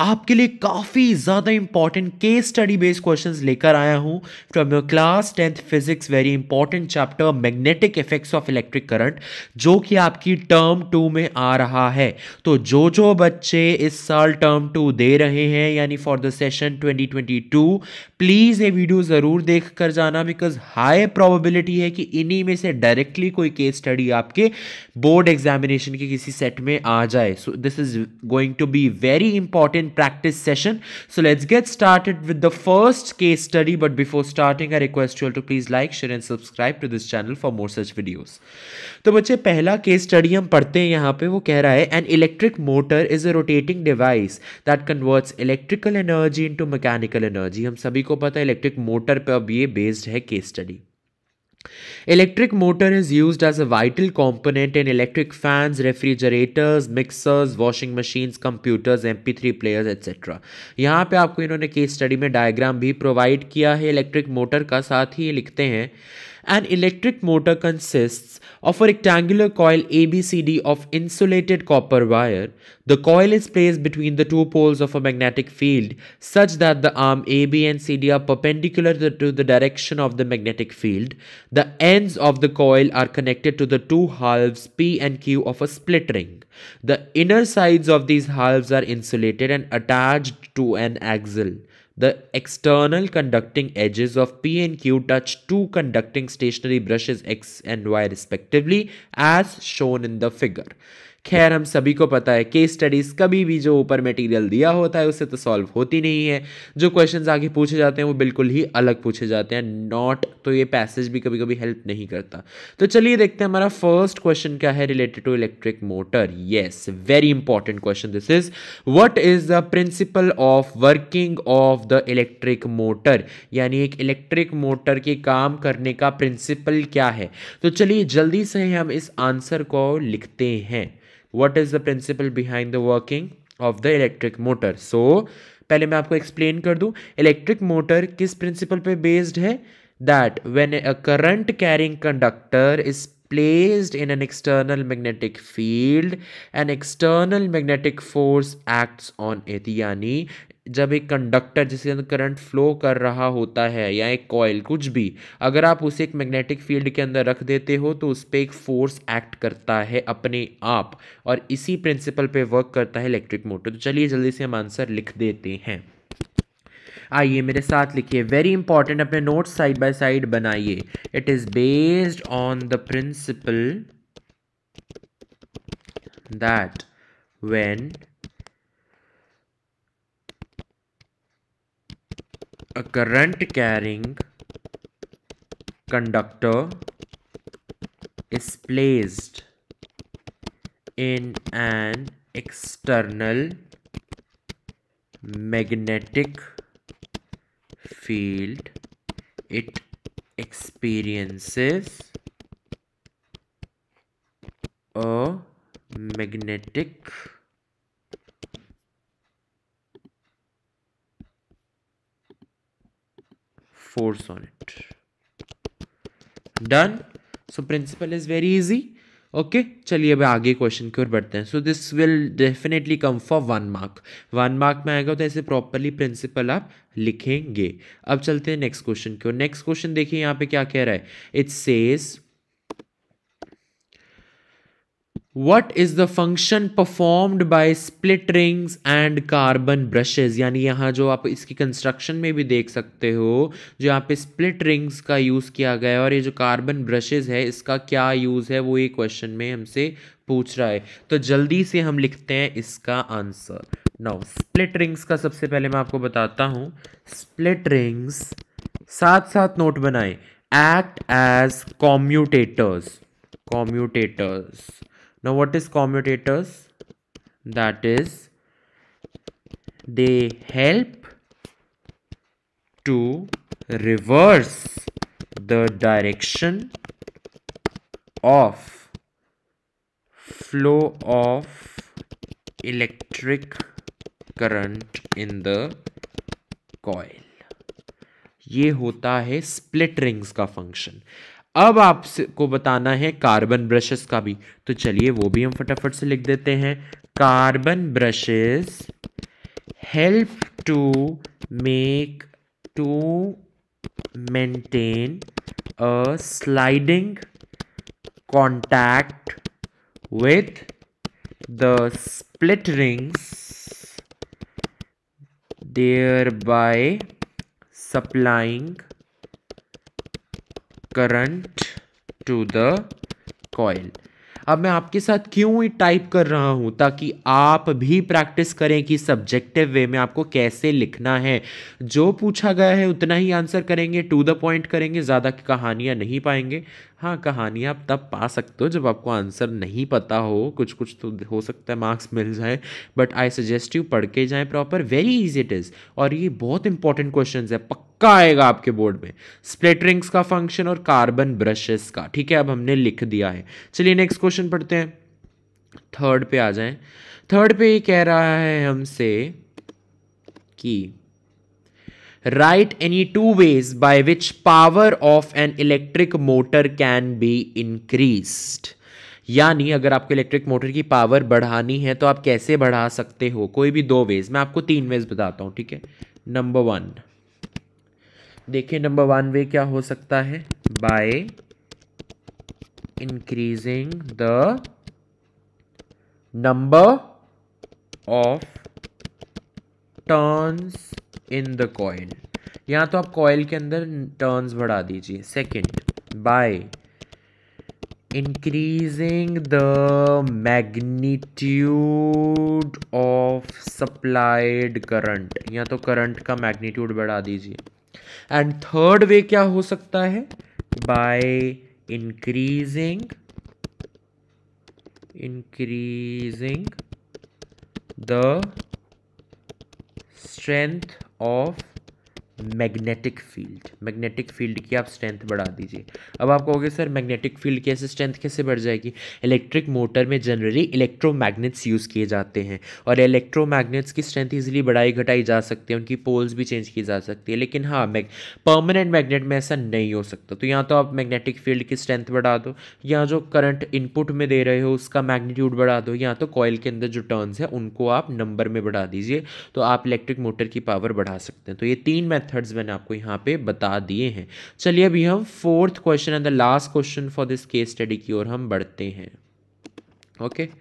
आपके लिए काफ़ी ज़्यादा important case study based questions लेकर आया हूं from your class tenth physics very important chapter magnetic effects of electric current जो कि आपकी टर्म टू में आ रहा है तो जो जो बच्चे इस साल टर्म टू दे रहे हैं यानी फॉर द सेशन 2022 प्लीज़ ये वीडियो ज़रूर देख कर जाना बिकॉज हाई प्रॉबिलिटी है कि इन्हीं में से डायरेक्टली कोई केस स्टडी आपके बोर्ड एग्जामिनेशन के किसी सेट में आ जाए so this is going to be very important and practice session. So let's get started with the first case study. But before starting, I request you all to please like, share and subscribe to this channel for more such videos. तो बच्चे पहला case study हम पढ़ते हैं यहाँ पे वो कह रहा है an electric motor is a rotating device that converts electrical energy into mechanical energy हम सभी को पता है इलेक्ट्रिक मोटर पे अब ये बेस्ड है case study Electric motor is used as a vital component in electric fans, refrigerators mixers washing machines computers M P players etcetera यहाँ पे आपको इन्होंने केस स्टडी में डायग्राम भी प्रोवाइड किया है इलेक्ट्रिक मोटर का साथ ही लिखते हैं An electric motor consists of a rectangular coil ABCD of insulated copper wire. The coil is placed between the two poles of a magnetic field such that the arm AB and CD are perpendicular to the direction of the magnetic field. The ends of the coil are connected to the two halves P and Q of a split ring. The inner sides of these halves are insulated and attached to an axle. The external conducting edges of P and Q touch two conducting stationary brushes X and Y respectively as shown in the figure. खैर हम सभी को पता है case studies कभी भी जो ऊपर मटेरियल दिया होता है उससे तो सॉल्व होती नहीं है जो क्वेश्चंस आगे पूछे जाते हैं वो बिल्कुल ही अलग पूछे जाते हैं नॉट तो ये पैसेज भी कभी कभी हेल्प नहीं करता तो चलिए देखते हैं हमारा फर्स्ट क्वेश्चन क्या है related to electric motor yes very important question this is what is the principle of working of the electric motor यानी एक इलेक्ट्रिक मोटर के काम करने का प्रिंसिपल क्या है तो चलिए जल्दी से हम इस आंसर को लिखते हैं what is the principle behind the working of the electric motor so पहले मैं आपको एक्सप्लेन कर दूँ इलेक्ट्रिक मोटर किस प्रिंसिपल पे बेस्ड है that when a current carrying conductor is placed in an external magnetic field an external magnetic force acts on it यानी जब एक कंडक्टर जिसके अंदर करंट फ्लो कर रहा होता है या एक कॉयल कुछ भी अगर आप उसे एक मैग्नेटिक फील्ड के अंदर रख देते हो तो उस पर एक फोर्स एक्ट करता है अपने आप और इसी प्रिंसिपल पे वर्क करता है इलेक्ट्रिक मोटर तो चलिए जल्दी से हम आंसर लिख देते हैं आइए मेरे साथ लिखिए वेरी इंपॉर्टेंट अपने नोट साइड बाय साइड बनाइए it is based on the principle that when a current carrying conductor is placed in an external magnetic field it experiences a magnetic force on it done so principle is very easy okay चलिए अब आगे question की ओर बढ़ते हैं so this will definitely come for one mark one mark में आएगा तो ऐसे प्रॉपरली प्रिंसिपल आप लिखेंगे अब चलते हैं नेक्स्ट क्वेश्चन की ओर नेक्स्ट क्वेश्चन देखिए यहाँ पे क्या कह रहा है it says what is the function performed by split rings and carbon brushes यानी यहाँ जो आप इसकी कंस्ट्रक्शन में भी देख सकते हो जो यहाँ पे स्प्लिट रिंग्स का यूज़ किया गया है और ये जो कार्बन ब्रशेज है इसका क्या यूज़ है वो ये क्वेश्चन में हमसे पूछ रहा है तो जल्दी से हम लिखते हैं इसका आंसर नाउ स्प्लिट रिंग्स का सबसे पहले मैं आपको बताता हूँ स्प्लिट रिंग्स साथ साथ नोट बनाए act as commutators commutators now what is commutators that is they help to reverse the direction of flow of electric current in the coil ये होता है स्प्लिट रिंग्स का फंक्शन अब आपको बताना है कार्बन ब्रशेस का भी तो चलिए वो भी हम फटाफट से लिख देते हैं carbon brushes help to make to maintain a sliding contact with the split rings thereby supplying current to the coil अब मैं आपके साथ क्यों ही टाइप कर रहा हूँ ताकि आप भी प्रैक्टिस करें कि सब्जेक्टिव वे में आपको कैसे लिखना है जो पूछा गया है उतना ही आंसर करेंगे टू द पॉइंट करेंगे ज़्यादा कहानियाँ नहीं पाएंगे हाँ कहानियाँ आप तब पा सकते हो जब आपको आंसर नहीं पता हो कुछ कुछ तो हो सकता है मार्क्स मिल जाए बट आई सजेस्ट यू पढ़ के जाएँ proper very easy it is और ये बहुत इंपॉर्टेंट क्वेश्चन है पक्का पक्का आएगा आपके बोर्ड में स्प्लिट रिंग्स का फंक्शन और कार्बन ब्रशेस का ठीक है अब हमने लिख दिया है चलिए नेक्स्ट क्वेश्चन पढ़ते हैं थर्ड पे आ जाएं थर्ड पे ये कह रहा है हमसे कि write any two ways by which power of an electric motor can be increased यानी अगर आपको इलेक्ट्रिक मोटर की पावर बढ़ानी है तो आप कैसे बढ़ा सकते हो कोई भी दो वेज मैं आपको तीन वेज बताता हूं ठीक है नंबर वन देखिए नंबर वन वे क्या हो सकता है by increasing the number of turns in the coil या तो आप कॉयल के अंदर टर्न्स बढ़ा दीजिए second by increasing the magnitude of supplied current या तो करंट का मैग्नीट्यूड बढ़ा दीजिए एंड थर्ड वे क्या हो सकता है by increasing increasing the strength of magnetic field magnetic field की आप स्ट्रेंथ बढ़ा दीजिए अब आप कहोगे सर मैग्नेटिक फील्ड कैसे स्ट्रेंथ कैसे बढ़ जाएगी इलेक्ट्रिक मोटर में जनरली इलेक्ट्रोमैग्नेट्स यूज़ किए जाते हैं और इलेक्ट्रोमैग्नेट्स की स्ट्रेंथ इजीली बढ़ाई घटाई जा सकती है उनकी पोल्स भी चेंज की जा सकती है लेकिन हाँ मैग परमानेंट मैग्नेट में ऐसा नहीं हो सकता तो यहाँ तो आप मैग्नेटिक फील्ड की स्ट्रेंथ बढ़ा दो या जो करंट इनपुट में दे रहे हो उसका मैग्नीट्यूड बढ़ा दो या तो कॉयल के अंदर जो टर्न्स हैं उनको आप नंबर में बढ़ा दीजिए तो आप इलेक्ट्रिक मोटर की पावर बढ़ा सकते हैं तो ये तीन मैथड मेथड्स मैंने आपको यहाँ पे बता दिए हैं चलिए अभी हम fourth question and the last question for this case study की ओर हम बढ़ते हैं ओके okay?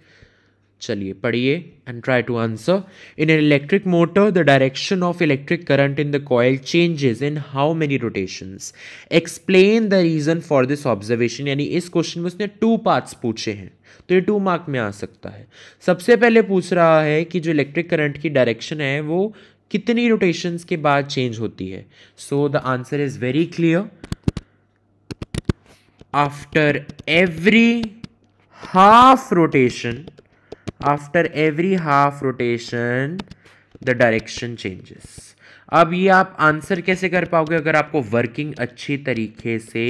चलिए पढ़िए and try to answer in an electric motor the direction of electric current in the coil changes in how many rotations explain the reason for this observation यानी इस question में उसने टू पार्ट्स पूछे हैं तो ये टू मार्क में आ सकता है सबसे पहले पूछ रहा है कि जो इलेक्ट्रिक करंट की डायरेक्शन है वो कितनी रोटेशंस के बाद चेंज होती है so the answer is very clear after every half rotation after every half rotation the direction changes अब ये आप आंसर कैसे कर पाओगे अगर आपको वर्किंग अच्छी तरीके से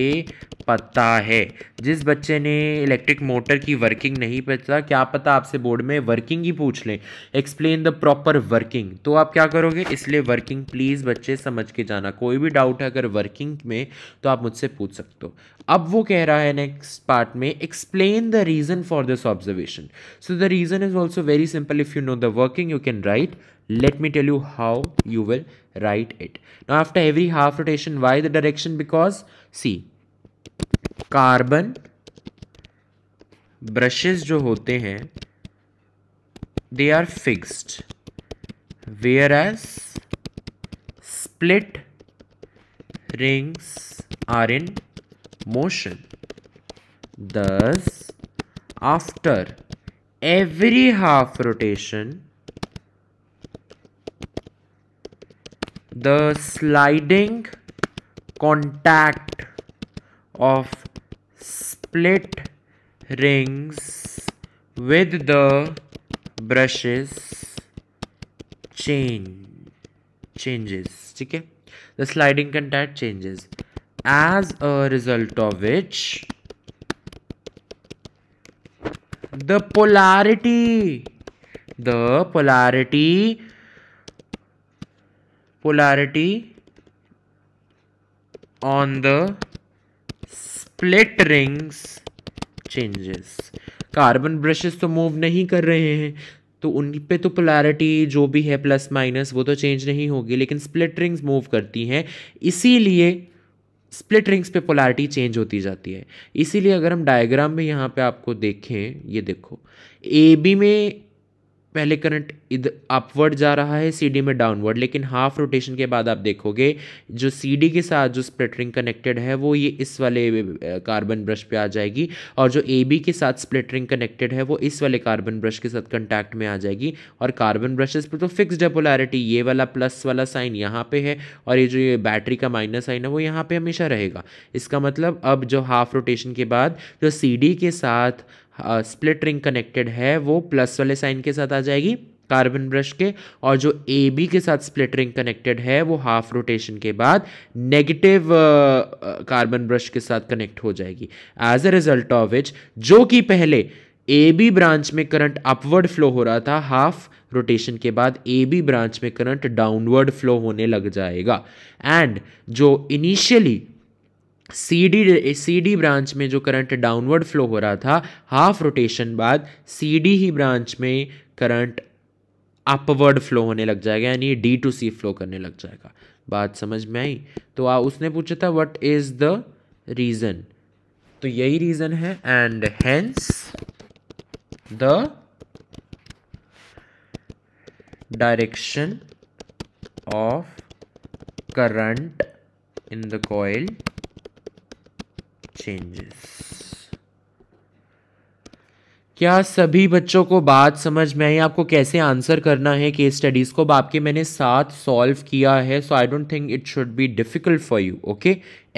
पता है जिस बच्चे ने इलेक्ट्रिक मोटर की वर्किंग नहीं पता क्या पता आपसे बोर्ड में वर्किंग ही पूछ लें एक्सप्लेन द प्रॉपर वर्किंग तो आप क्या करोगे इसलिए वर्किंग प्लीज़ बच्चे समझ के जाना कोई भी डाउट है अगर वर्किंग में तो आप मुझसे पूछ सकते हो अब वो कह रहा है नेक्स्ट पार्ट में explain the reason for this observation so the reason is also very simple if you know the working you can write let me tell you how you will write it now after every half rotation why the direction because see carbon brushes जो होते हैं they are fixed whereas split rings are in motion. Thus, after every half rotation, the sliding contact of split rings with the brushes change changes okay the sliding contact changes as a result of which the polarity the polarity polarity on the split rings changes carbon brushes to move nahi kar rahe hain तो उन पे तो polarity जो भी है plus minus वो तो change नहीं होगी लेकिन स्प्लिट रिंग्स मूव करती हैं इसीलिए स्प्लिट रिंग्स पे पोलैरिटी चेंज होती जाती है इसीलिए अगर हम डायग्राम में यहाँ पे आपको देखें ये देखो ए बी में पहले करंट इधर अपवर्ड जा रहा है सीडी में डाउनवर्ड लेकिन हाफ रोटेशन के बाद आप देखोगे जो सीडी के साथ जो स्प्लिटरिंग कनेक्टेड है वो ये इस वाले कार्बन ब्रश पे आ जाएगी और जो ए बी के साथ स्प्लिटरिंग कनेक्टेड है वो इस वाले कार्बन ब्रश के साथ कंटैक्ट में आ जाएगी और कार्बन ब्रशेस पर तो फिक्स डेपोलैरिटी ये वाला प्लस वाला साइन यहाँ पर है और ये जो ये बैटरी का माइनस साइन है वो यहाँ पर हमेशा रहेगा इसका मतलब अब जो हाफ रोटेशन के बाद जो डी के साथ स्प्लिट रिंग कनेक्टेड है वो प्लस वाले साइन के साथ आ जाएगी कार्बन ब्रश के और जो ए बी के साथ स्प्लिट रिंग कनेक्टेड है वो हाफ रोटेशन के बाद नेगेटिव कार्बन ब्रश के साथ कनेक्ट हो जाएगी as a result of which जो कि पहले ए बी ब्रांच में करंट अपवर्ड फ्लो हो रहा था हाफ रोटेशन के बाद ए बी ब्रांच में करंट डाउनवर्ड फ्लो होने लग जाएगा एंड जो इनिशियली सीडी सीडी ब्रांच में जो करंट डाउनवर्ड फ्लो हो रहा था हाफ रोटेशन बाद सीडी ही ब्रांच में करंट अपवर्ड फ्लो होने लग जाएगा यानी डी टू सी फ्लो करने लग जाएगा बात समझ में आई तो आ, उसने पूछा था व्हाट इज़ द रीज़न तो यही रीज़न है and hence the direction of current in the coil changes क्या सभी बच्चों को बात समझ में आई आपको कैसे आंसर करना है केस स्टडीज़ को आपके मैंने साथ सॉल्व किया है so I don't think it should be difficult for you okay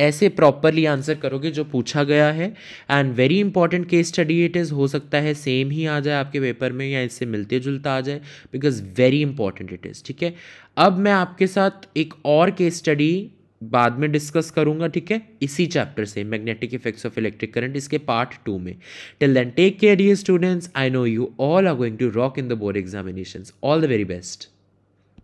ऐसे प्रॉपरली आंसर करोगे जो पूछा गया है and very important case study it is हो सकता है सेम ही आ जाए आपके पेपर में या इससे मिलते जुलता आ जाए because very important it is ठीक है अब मैं आपके साथ एक और केस स्टडी बाद में डिस्कस करूंगा ठीक है इसी चैप्टर से magnetic effects of electric current इसके पार्ट टू में till then take care dear students I know you all are going to rock in the board examinations all the very best